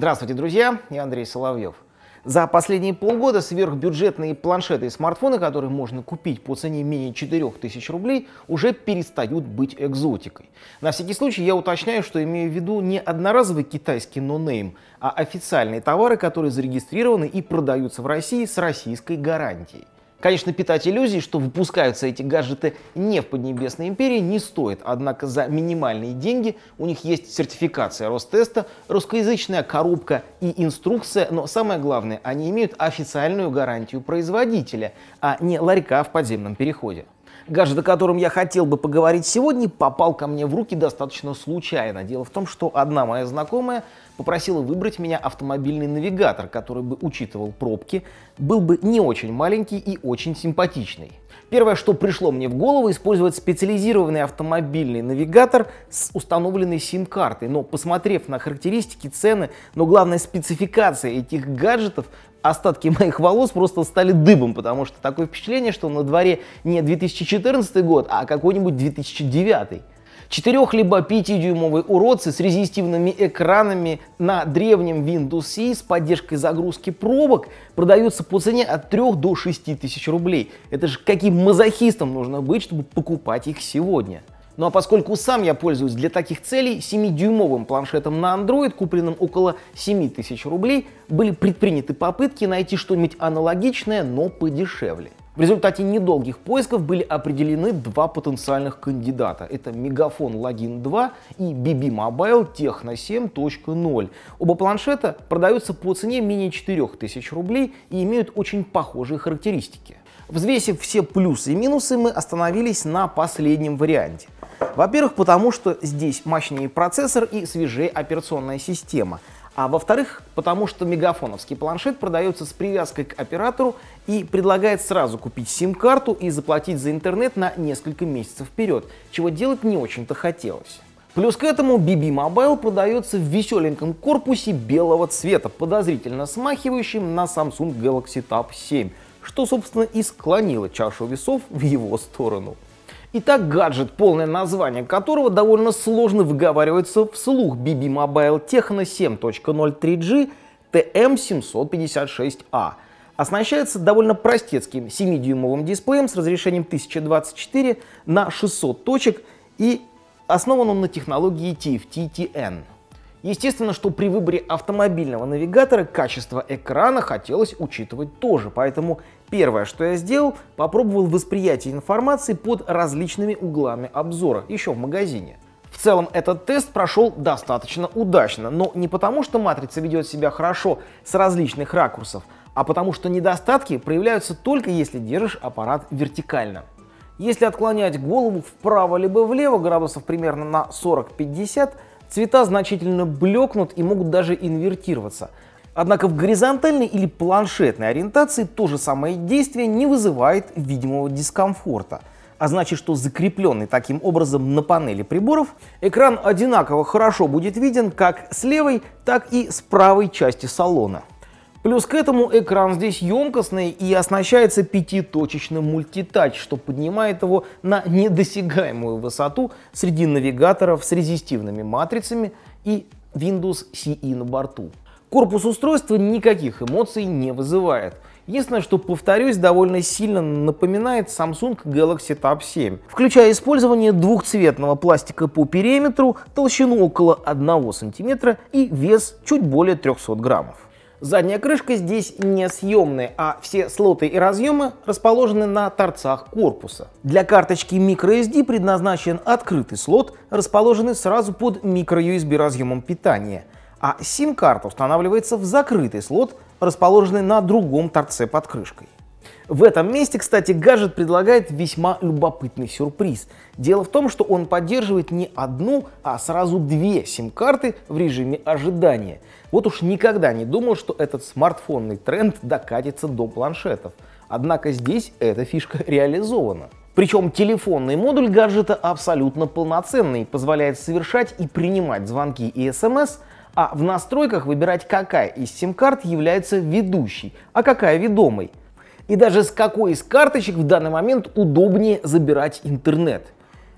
Здравствуйте, друзья! Я Андрей Соловьев. За последние полгода сверхбюджетные планшеты и смартфоны, которые можно купить по цене менее 4000 рублей, уже перестают быть экзотикой. На всякий случай я уточняю, что имею в виду не одноразовый китайский нонейм, а официальные товары, которые зарегистрированы и продаются в России с российской гарантией. Конечно, питать иллюзии, что выпускаются эти гаджеты не в Поднебесной империи, не стоит, однако за минимальные деньги у них есть сертификация Ростеста, русскоязычная коробка и инструкция, но самое главное, они имеют официальную гарантию производителя, а не ларька в подземном переходе. Гаджет, о котором я хотел бы поговорить сегодня, попал ко мне в руки достаточно случайно. Дело в том, что одна моя знакомая попросила выбрать меня автомобильный навигатор, который бы учитывал пробки, был бы не очень маленький и очень симпатичный. Первое, что пришло мне в голову, использовать специализированный автомобильный навигатор с установленной сим-картой, но посмотрев на характеристики, цены, но главное спецификация этих гаджетов, остатки моих волос просто стали дыбом, потому что такое впечатление, что на дворе не 2014 год, а какой-нибудь 2009. 4 либо 5-дюймовые уродцы с резистивными экранами на древнем Windows C с поддержкой загрузки пробок продаются по цене от 3 до 6 тысяч рублей. Это же каким мазохистом нужно быть, чтобы покупать их сегодня? Ну а поскольку сам я пользуюсь для таких целей 7-дюймовым планшетом на Android, купленным около 7 тысяч рублей, были предприняты попытки найти что-нибудь аналогичное, но подешевле. В результате недолгих поисков были определены два потенциальных кандидата. Это Мегафон Login 2 и BB Mobile Техно 7.0. Оба планшета продаются по цене менее 4000 рублей и имеют очень похожие характеристики. Взвесив все плюсы и минусы, мы остановились на последнем варианте. Во-первых, потому что здесь мощнее процессор и свежее операционная система – а во-вторых, потому что мегафоновский планшет продается с привязкой к оператору и предлагает сразу купить сим-карту и заплатить за интернет на несколько месяцев вперед, чего делать не очень-то хотелось. Плюс к этому BB Mobile продается в веселеньком корпусе белого цвета, подозрительно смахивающим на Samsung Galaxy Tab 7, что, собственно, и склонило чашу весов в его сторону. Итак, гаджет, полное название которого довольно сложно выговаривается вслух BB Mobile Techno 703 g tm TM756A. А. Оснащается довольно простецким 7-дюймовым дисплеем с разрешением 1024 на 600 точек и основан он на технологии TFT-TN. Естественно, что при выборе автомобильного навигатора качество экрана хотелось учитывать тоже, поэтому Первое, что я сделал, попробовал восприятие информации под различными углами обзора, еще в магазине. В целом этот тест прошел достаточно удачно, но не потому, что матрица ведет себя хорошо с различных ракурсов, а потому что недостатки проявляются только если держишь аппарат вертикально. Если отклонять голову вправо либо влево градусов примерно на 40-50, цвета значительно блекнут и могут даже инвертироваться – Однако в горизонтальной или планшетной ориентации то же самое действие не вызывает видимого дискомфорта, а значит, что закрепленный таким образом на панели приборов экран одинаково хорошо будет виден как с левой, так и с правой части салона. Плюс к этому экран здесь емкостный и оснащается пятиточечным мультитач, что поднимает его на недосягаемую высоту среди навигаторов с резистивными матрицами и Windows CE на борту. Корпус устройства никаких эмоций не вызывает. Единственное, что, повторюсь, довольно сильно напоминает Samsung Galaxy Tab 7, включая использование двухцветного пластика по периметру, толщину около 1 см и вес чуть более 300 граммов. Задняя крышка здесь не съемная, а все слоты и разъемы расположены на торцах корпуса. Для карточки microSD предназначен открытый слот, расположенный сразу под microUSB разъемом питания – а сим-карта устанавливается в закрытый слот, расположенный на другом торце под крышкой. В этом месте, кстати, гаджет предлагает весьма любопытный сюрприз. Дело в том, что он поддерживает не одну, а сразу две сим-карты в режиме ожидания. Вот уж никогда не думал, что этот смартфонный тренд докатится до планшетов. Однако здесь эта фишка реализована. Причем телефонный модуль гаджета абсолютно полноценный, позволяет совершать и принимать звонки и смс, а в настройках выбирать, какая из сим-карт является ведущей, а какая ведомой. И даже с какой из карточек в данный момент удобнее забирать интернет.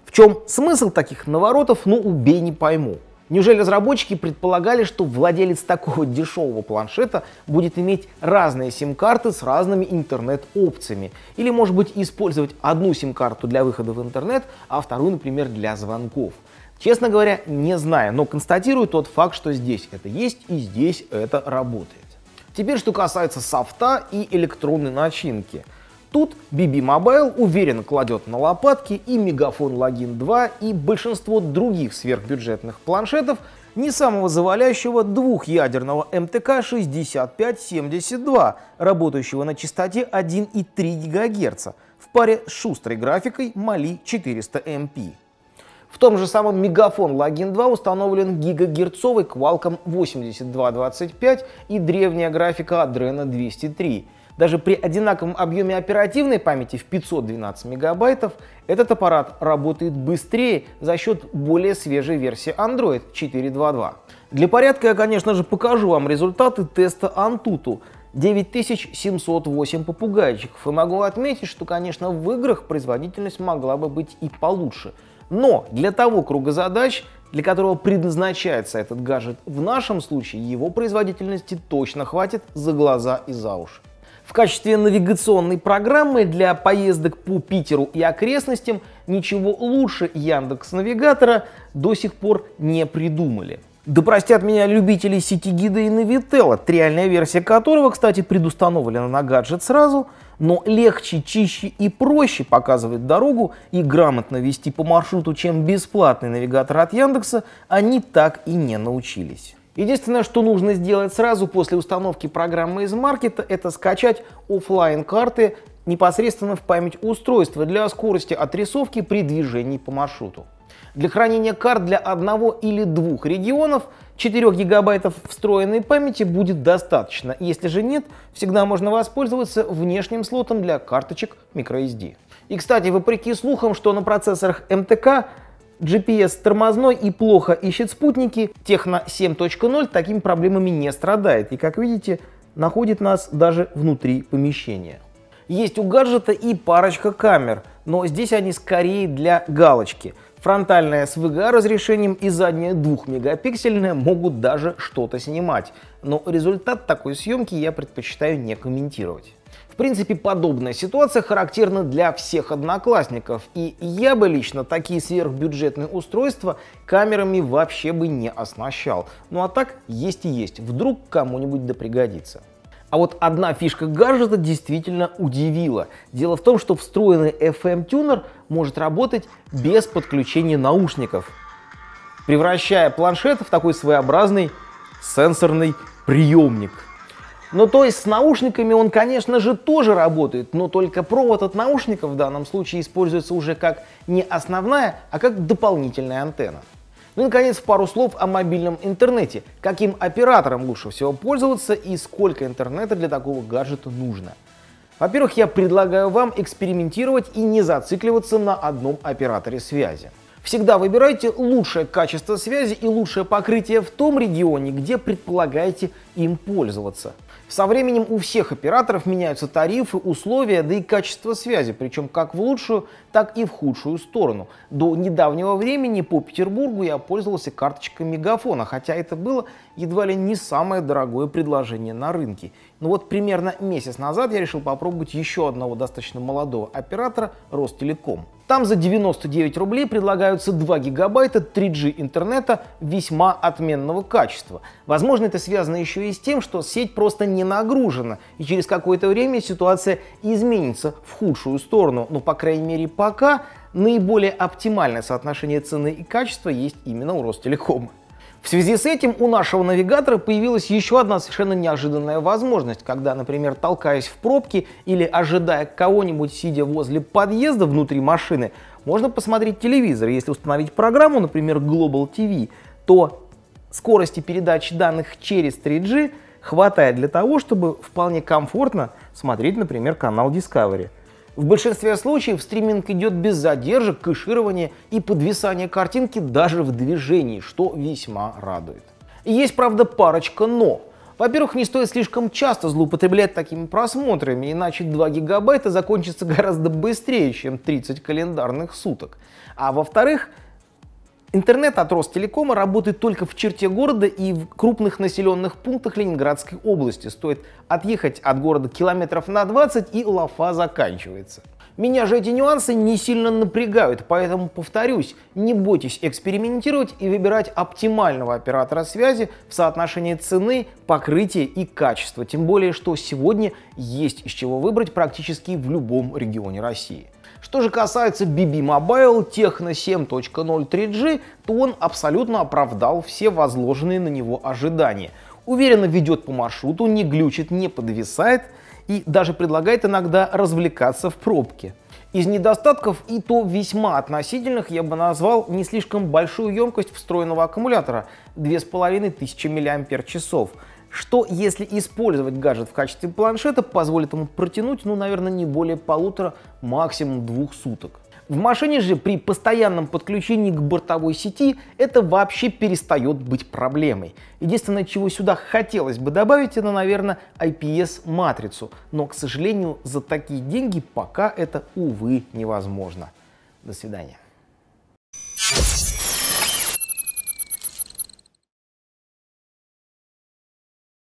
В чем смысл таких наворотов, ну убей не пойму. Неужели разработчики предполагали, что владелец такого дешевого планшета будет иметь разные сим-карты с разными интернет-опциями? Или, может быть, использовать одну сим-карту для выхода в интернет, а вторую, например, для звонков? Честно говоря, не знаю, но констатирую тот факт, что здесь это есть и здесь это работает. Теперь, что касается софта и электронной начинки. Тут BB Mobile уверенно кладет на лопатки и Мегафон Login 2 и большинство других сверхбюджетных планшетов не самого завалящего двухъядерного МТК-6572, работающего на частоте 1,3 ГГц в паре с шустрой графикой Mali 400 MP. Эм в том же самом Мегафон Login 2 установлен гигагерцовый Qualcomm 8225 и древняя графика Adreno 203. Даже при одинаковом объеме оперативной памяти в 512 мегабайтов этот аппарат работает быстрее за счет более свежей версии Android 4.2.2. Для порядка я, конечно же, покажу вам результаты теста Antutu. 9708 попугайчиков. И могу отметить, что, конечно, в играх производительность могла бы быть и получше — но для того круга задач, для которого предназначается этот гаджет, в нашем случае его производительности точно хватит за глаза и за уши. В качестве навигационной программы для поездок по Питеру и окрестностям ничего лучше Яндекс Навигатора до сих пор не придумали. Да простят меня любители сети гида и Navitella, триальная версия которого, кстати, предустановлена на гаджет сразу, но легче, чище и проще показывает дорогу и грамотно вести по маршруту, чем бесплатный навигатор от Яндекса, они так и не научились. Единственное, что нужно сделать сразу после установки программы из маркета, это скачать офлайн карты непосредственно в память устройства для скорости отрисовки при движении по маршруту для хранения карт для одного или двух регионов 4 гигабайтов встроенной памяти будет достаточно. Если же нет, всегда можно воспользоваться внешним слотом для карточек microSD. И, кстати, вопреки слухам, что на процессорах МТК GPS тормозной и плохо ищет спутники, Техно 7.0 такими проблемами не страдает и, как видите, находит нас даже внутри помещения. Есть у гаджета и парочка камер – но здесь они скорее для галочки. Фронтальная с VGA разрешением и задняя 2-мегапиксельная могут даже что-то снимать, но результат такой съемки я предпочитаю не комментировать. В принципе, подобная ситуация характерна для всех одноклассников, и я бы лично такие сверхбюджетные устройства камерами вообще бы не оснащал. Ну а так, есть и есть, вдруг кому-нибудь да пригодится. А вот одна фишка гаджета действительно удивила. Дело в том, что встроенный FM-тюнер может работать без подключения наушников, превращая планшет в такой своеобразный сенсорный приемник. Ну то есть с наушниками он, конечно же, тоже работает, но только провод от наушников в данном случае используется уже как не основная, а как дополнительная антенна. Ну и, наконец, пару слов о мобильном интернете. Каким оператором лучше всего пользоваться и сколько интернета для такого гаджета нужно. Во-первых, я предлагаю вам экспериментировать и не зацикливаться на одном операторе связи. Всегда выбирайте лучшее качество связи и лучшее покрытие в том регионе, где предполагаете им пользоваться. Со временем у всех операторов меняются тарифы, условия, да и качество связи, причем как в лучшую, так и в худшую сторону. До недавнего времени по Петербургу я пользовался карточкой Мегафона, хотя это было едва ли не самое дорогое предложение на рынке. Но вот примерно месяц назад я решил попробовать еще одного достаточно молодого оператора Ростелеком. Там за 99 рублей предлагаются 2 гигабайта 3G интернета весьма отменного качества. Возможно, это связано еще и с тем, что сеть просто не нагружена, и через какое-то время ситуация изменится в худшую сторону. Но, по крайней мере, пока наиболее оптимальное соотношение цены и качества есть именно у Ростелекома. В связи с этим у нашего навигатора появилась еще одна совершенно неожиданная возможность, когда, например, толкаясь в пробке или ожидая кого-нибудь, сидя возле подъезда внутри машины, можно посмотреть телевизор. Если установить программу, например, Global TV, то скорости передачи данных через 3G хватает для того, чтобы вполне комфортно смотреть, например, канал Discovery – в большинстве случаев стриминг идет без задержек, кэширования и подвисания картинки даже в движении, что весьма радует. Есть, правда, парочка «но». Во-первых, не стоит слишком часто злоупотреблять такими просмотрами, иначе 2 гигабайта закончатся гораздо быстрее, чем 30 календарных суток. А во-вторых, Интернет от Ростелекома работает только в черте города и в крупных населенных пунктах Ленинградской области. Стоит отъехать от города километров на 20 и лафа заканчивается. Меня же эти нюансы не сильно напрягают, поэтому повторюсь, не бойтесь экспериментировать и выбирать оптимального оператора связи в соотношении цены, покрытия и качества. Тем более, что сегодня есть из чего выбрать практически в любом регионе России. Что же касается BB Mobile Techno 7.0 3G, то он абсолютно оправдал все возложенные на него ожидания. Уверенно ведет по маршруту, не глючит, не подвисает и даже предлагает иногда развлекаться в пробке. Из недостатков и то весьма относительных я бы назвал не слишком большую емкость встроенного аккумулятора – 2500 мАч что если использовать гаджет в качестве планшета, позволит ему протянуть, ну, наверное, не более полутора, максимум двух суток. В машине же при постоянном подключении к бортовой сети это вообще перестает быть проблемой. Единственное, чего сюда хотелось бы добавить, это, наверное, IPS-матрицу. Но, к сожалению, за такие деньги пока это, увы, невозможно. До свидания.